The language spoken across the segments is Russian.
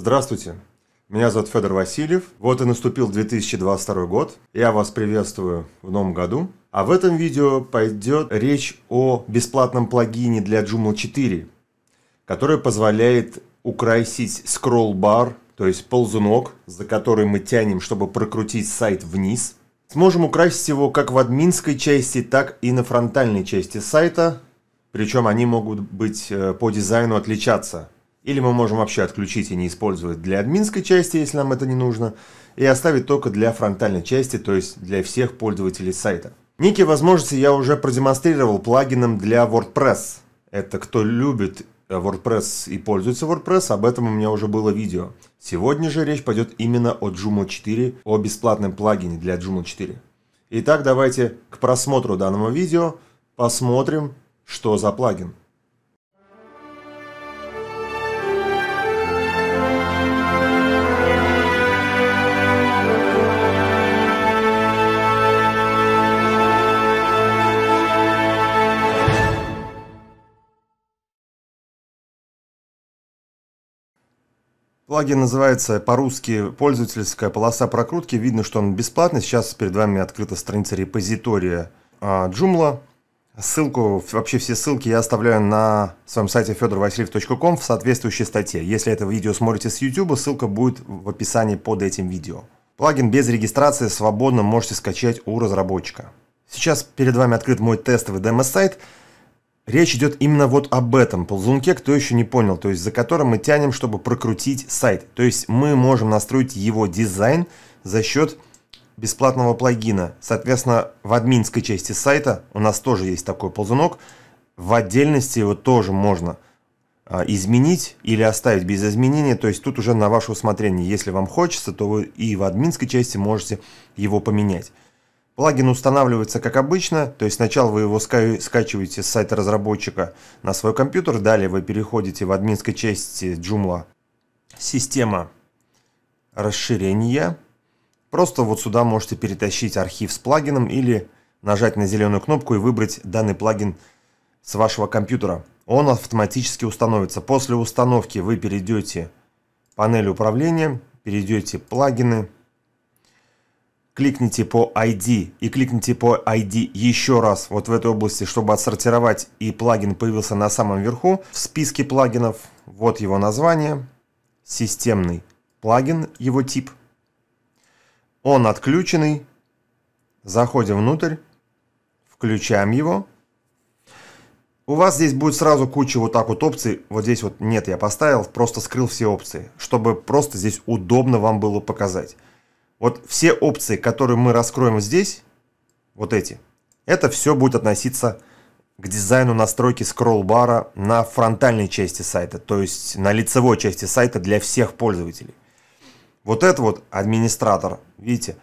Здравствуйте, меня зовут Федор Васильев. Вот и наступил 2022 год. Я вас приветствую в новом году. А в этом видео пойдет речь о бесплатном плагине для Joomla 4, который позволяет украсить скроллбар, то есть ползунок, за который мы тянем, чтобы прокрутить сайт вниз. Сможем украсить его как в админской части, так и на фронтальной части сайта, причем они могут быть э, по дизайну отличаться. Или мы можем вообще отключить и не использовать для админской части, если нам это не нужно, и оставить только для фронтальной части, то есть для всех пользователей сайта. Некие возможности я уже продемонстрировал плагином для WordPress. Это кто любит э, WordPress и пользуется WordPress, об этом у меня уже было видео. Сегодня же речь пойдет именно о Joomla 4, о бесплатном плагине для Joomla 4. Итак, давайте к просмотру данного видео посмотрим, что за плагин. Плагин называется по-русски «Пользовательская полоса прокрутки». Видно, что он бесплатный. Сейчас перед вами открыта страница репозитория Joomla. А, Ссылку, вообще все ссылки я оставляю на своем сайте fedorvasiliev.com в соответствующей статье. Если это видео смотрите с YouTube, ссылка будет в описании под этим видео. Плагин без регистрации свободно можете скачать у разработчика. Сейчас перед вами открыт мой тестовый демо-сайт – Речь идет именно вот об этом ползунке, кто еще не понял, то есть за которым мы тянем, чтобы прокрутить сайт. То есть мы можем настроить его дизайн за счет бесплатного плагина. Соответственно, в админской части сайта у нас тоже есть такой ползунок. В отдельности его тоже можно а, изменить или оставить без изменения. То есть тут уже на ваше усмотрение. Если вам хочется, то вы и в админской части можете его поменять. Плагин устанавливается как обычно, то есть сначала вы его ска скачиваете с сайта разработчика на свой компьютер, далее вы переходите в админской части Joomla. Система расширения. Просто вот сюда можете перетащить архив с плагином или нажать на зеленую кнопку и выбрать данный плагин с вашего компьютера. Он автоматически установится. После установки вы перейдете в панель управления, перейдете в плагины, кликните по ID и кликните по ID еще раз вот в этой области, чтобы отсортировать, и плагин появился на самом верху в списке плагинов. Вот его название, системный плагин, его тип. Он отключенный. Заходим внутрь, включаем его. У вас здесь будет сразу куча вот так вот опций. Вот здесь вот нет, я поставил, просто скрыл все опции, чтобы просто здесь удобно вам было показать. Вот все опции, которые мы раскроем здесь, вот эти, это все будет относиться к дизайну настройки скролл-бара на фронтальной части сайта, то есть на лицевой части сайта для всех пользователей. Вот это вот администратор, видите,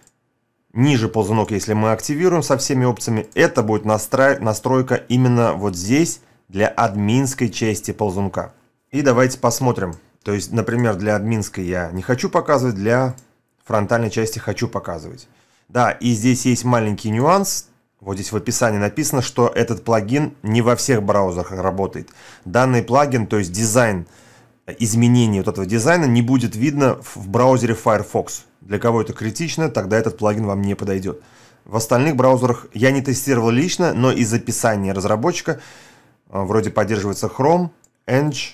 ниже ползунок, если мы активируем со всеми опциями, это будет настро... настройка именно вот здесь для админской части ползунка. И давайте посмотрим. То есть, например, для админской я не хочу показывать, для фронтальной части хочу показывать. Да, и здесь есть маленький нюанс. Вот здесь в описании написано, что этот плагин не во всех браузерах работает. Данный плагин, то есть дизайн, изменение вот этого дизайна не будет видно в браузере Firefox. Для кого это критично, тогда этот плагин вам не подойдет. В остальных браузерах я не тестировал лично, но из описания разработчика э, вроде поддерживается Chrome, Edge,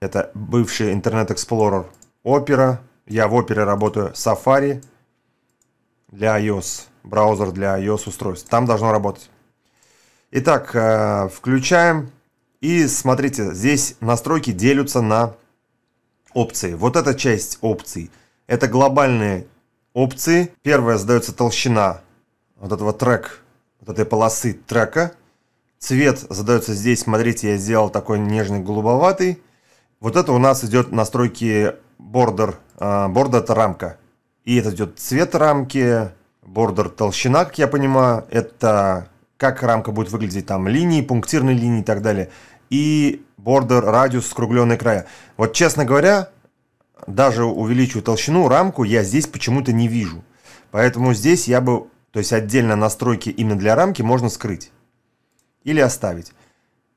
это бывший Internet Explorer, Opera, я в опере работаю Safari для iOS, браузер для iOS устройств. Там должно работать. Итак, э, включаем. И смотрите, здесь настройки делятся на опции. Вот эта часть опций. Это глобальные опции. Первая задается толщина вот этого трека, вот этой полосы трека. Цвет задается здесь, смотрите, я сделал такой нежный голубоватый. Вот это у нас идет настройки border а, бордер это рамка. И это идет цвет рамки, бордер толщина, как я понимаю, это как рамка будет выглядеть, там линии, пунктирные линии и так далее. И бордер, радиус, скругленные края. Вот, честно говоря, даже увеличиваю толщину, рамку я здесь почему-то не вижу. Поэтому здесь я бы, то есть отдельно настройки именно для рамки можно скрыть или оставить.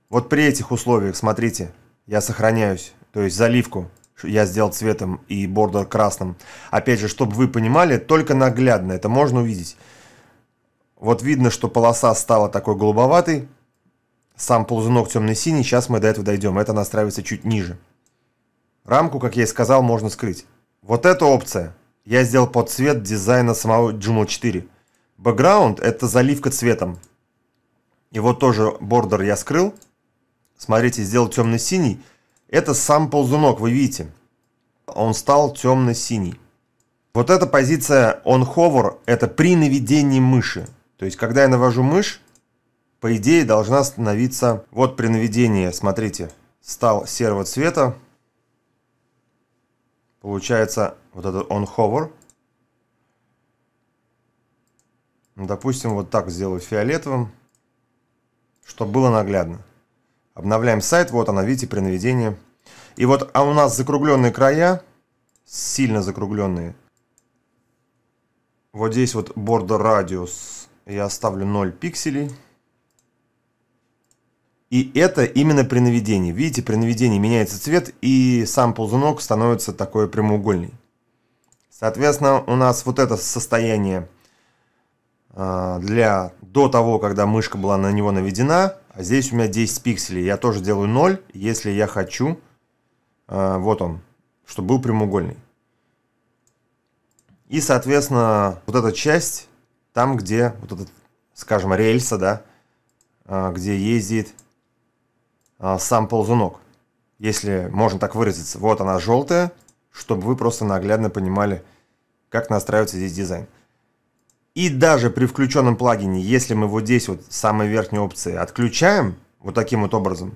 Вот при этих условиях, смотрите, я сохраняюсь, то есть заливку я сделал цветом и бордер красным. Опять же, чтобы вы понимали, только наглядно это можно увидеть. Вот видно, что полоса стала такой голубоватой. Сам ползунок темно-синий, сейчас мы до этого дойдем. Это настраивается чуть ниже. Рамку, как я и сказал, можно скрыть. Вот эта опция. Я сделал под цвет дизайна самого Joomla 4. Бэкграунд – это заливка цветом. Его тоже бордер я скрыл. Смотрите, сделал темно-синий – это сам ползунок, вы видите. Он стал темно-синий. Вот эта позиция on hover – это при наведении мыши. То есть, когда я навожу мышь, по идее должна становиться вот при наведении, смотрите, стал серого цвета. Получается вот этот on hover. Допустим, вот так сделаю фиолетовым, чтобы было наглядно. Обновляем сайт, вот она, видите, при наведении. И вот а у нас закругленные края, сильно закругленные. Вот здесь вот border radius я оставлю 0 пикселей. И это именно при наведении. Видите, при наведении меняется цвет, и сам ползунок становится такой прямоугольный. Соответственно, у нас вот это состояние а, для до того, когда мышка была на него наведена, а здесь у меня 10 пикселей. Я тоже делаю 0, если я хочу, э, вот он, чтобы был прямоугольный. И, соответственно, вот эта часть, там, где вот этот, скажем, рельса, да, э, где ездит э, сам ползунок. Если можно так выразиться. Вот она желтая, чтобы вы просто наглядно понимали, как настраивается здесь дизайн. И даже при включенном плагине, если мы вот здесь вот самой верхней опции отключаем, вот таким вот образом,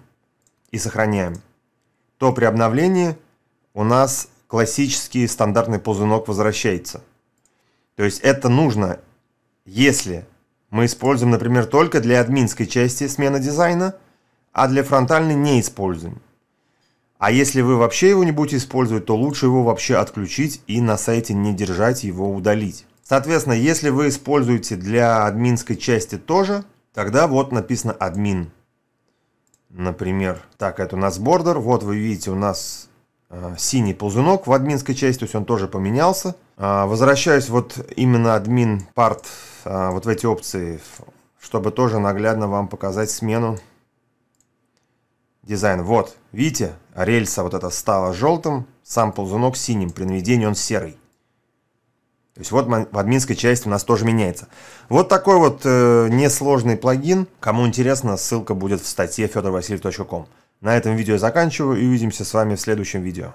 и сохраняем, то при обновлении у нас классический стандартный ползунок возвращается. То есть это нужно, если мы используем, например, только для админской части смена дизайна, а для фронтальной не используем. А если вы вообще его не будете использовать, то лучше его вообще отключить и на сайте не держать его удалить. Соответственно, если вы используете для админской части тоже, тогда вот написано админ. Например, так, это у нас бордер. Вот вы видите, у нас э, синий ползунок в админской части, то есть он тоже поменялся. Э, возвращаюсь вот именно админ part, э, а, вот в эти опции, чтобы тоже наглядно вам показать смену дизайн. Вот, видите, рельса вот эта стала желтым, сам ползунок синим, при наведении он серый. То есть вот в админской части у нас тоже меняется. Вот такой вот э, несложный плагин. Кому интересно, ссылка будет в статье fedorvasiliev.com. На этом видео я заканчиваю и увидимся с вами в следующем видео.